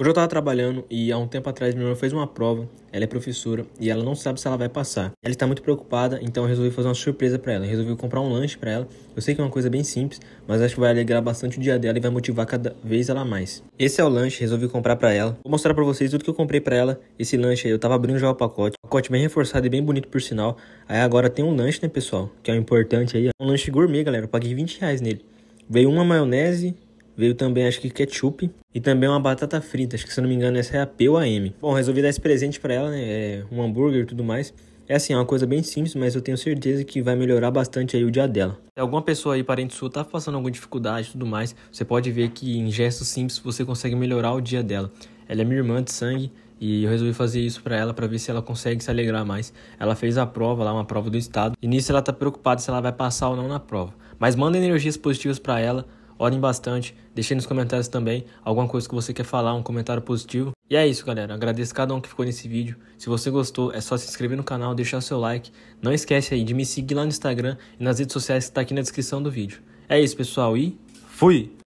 Hoje eu estava trabalhando e há um tempo atrás minha irmã fez uma prova, ela é professora e ela não sabe se ela vai passar. Ela está muito preocupada, então eu resolvi fazer uma surpresa para ela. Eu resolvi comprar um lanche para ela. Eu sei que é uma coisa bem simples, mas acho que vai alegrar bastante o dia dela e vai motivar cada vez ela mais. Esse é o lanche, resolvi comprar para ela. Vou mostrar para vocês tudo que eu comprei para ela. Esse lanche aí, eu estava abrindo já o pacote. pacote bem reforçado e bem bonito por sinal. Aí agora tem um lanche, né, pessoal? Que é o importante aí. Um lanche gourmet, galera. Eu paguei 20 reais nele. Veio uma maionese, Veio também, acho que ketchup. E também uma batata frita, acho que se eu não me engano essa é a P ou a M. Bom, resolvi dar esse presente para ela, né? É, um hambúrguer e tudo mais. É assim, é uma coisa bem simples, mas eu tenho certeza que vai melhorar bastante aí o dia dela. Se alguma pessoa aí, parente sua, tá passando alguma dificuldade e tudo mais, você pode ver que em gestos simples você consegue melhorar o dia dela. Ela é minha irmã de sangue e eu resolvi fazer isso para ela para ver se ela consegue se alegrar mais. Ela fez a prova lá, uma prova do estado, e nisso ela tá preocupada se ela vai passar ou não na prova. Mas manda energias positivas para ela, Orem bastante, deixem nos comentários também alguma coisa que você quer falar, um comentário positivo. E é isso, galera. Agradeço cada um que ficou nesse vídeo. Se você gostou, é só se inscrever no canal, deixar seu like. Não esquece aí de me seguir lá no Instagram e nas redes sociais que está aqui na descrição do vídeo. É isso, pessoal, e fui!